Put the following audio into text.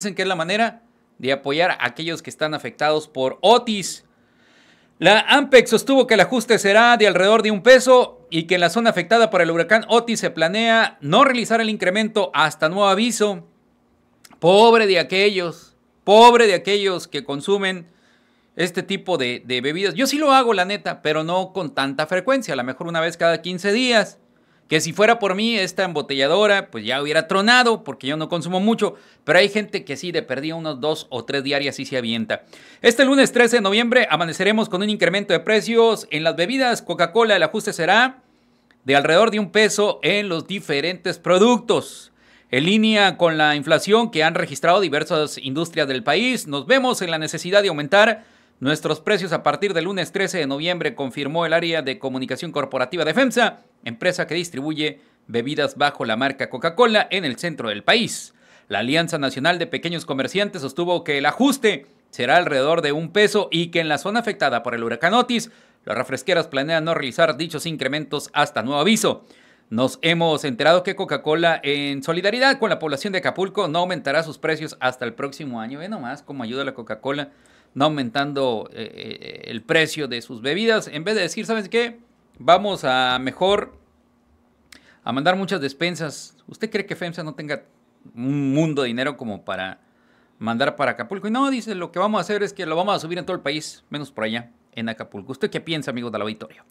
Dicen que es la manera de apoyar a aquellos que están afectados por Otis. La AMPEC sostuvo que el ajuste será de alrededor de un peso y que en la zona afectada por el huracán Otis se planea no realizar el incremento hasta nuevo aviso. Pobre de aquellos, pobre de aquellos que consumen este tipo de, de bebidas. Yo sí lo hago, la neta, pero no con tanta frecuencia, a lo mejor una vez cada 15 días. Que si fuera por mí, esta embotelladora, pues ya hubiera tronado, porque yo no consumo mucho, pero hay gente que sí, de perdida unos dos o tres diarias y se avienta. Este lunes 13 de noviembre amaneceremos con un incremento de precios en las bebidas. Coca-Cola, el ajuste será de alrededor de un peso en los diferentes productos. En línea con la inflación que han registrado diversas industrias del país, nos vemos en la necesidad de aumentar Nuestros precios a partir del lunes 13 de noviembre confirmó el área de comunicación corporativa de FEMSA, empresa que distribuye bebidas bajo la marca Coca-Cola en el centro del país. La Alianza Nacional de Pequeños Comerciantes sostuvo que el ajuste será alrededor de un peso y que en la zona afectada por el huracán Otis, las refresqueras planean no realizar dichos incrementos hasta nuevo aviso. Nos hemos enterado que Coca-Cola, en solidaridad con la población de Acapulco, no aumentará sus precios hasta el próximo año. Ve nomás cómo ayuda la Coca-Cola no aumentando eh, eh, el precio de sus bebidas. En vez de decir, ¿sabes qué? Vamos a mejor a mandar muchas despensas. ¿Usted cree que FEMSA no tenga un mundo de dinero como para mandar para Acapulco? Y no, dice, lo que vamos a hacer es que lo vamos a subir en todo el país, menos por allá, en Acapulco. ¿Usted qué piensa, amigos del auditorio?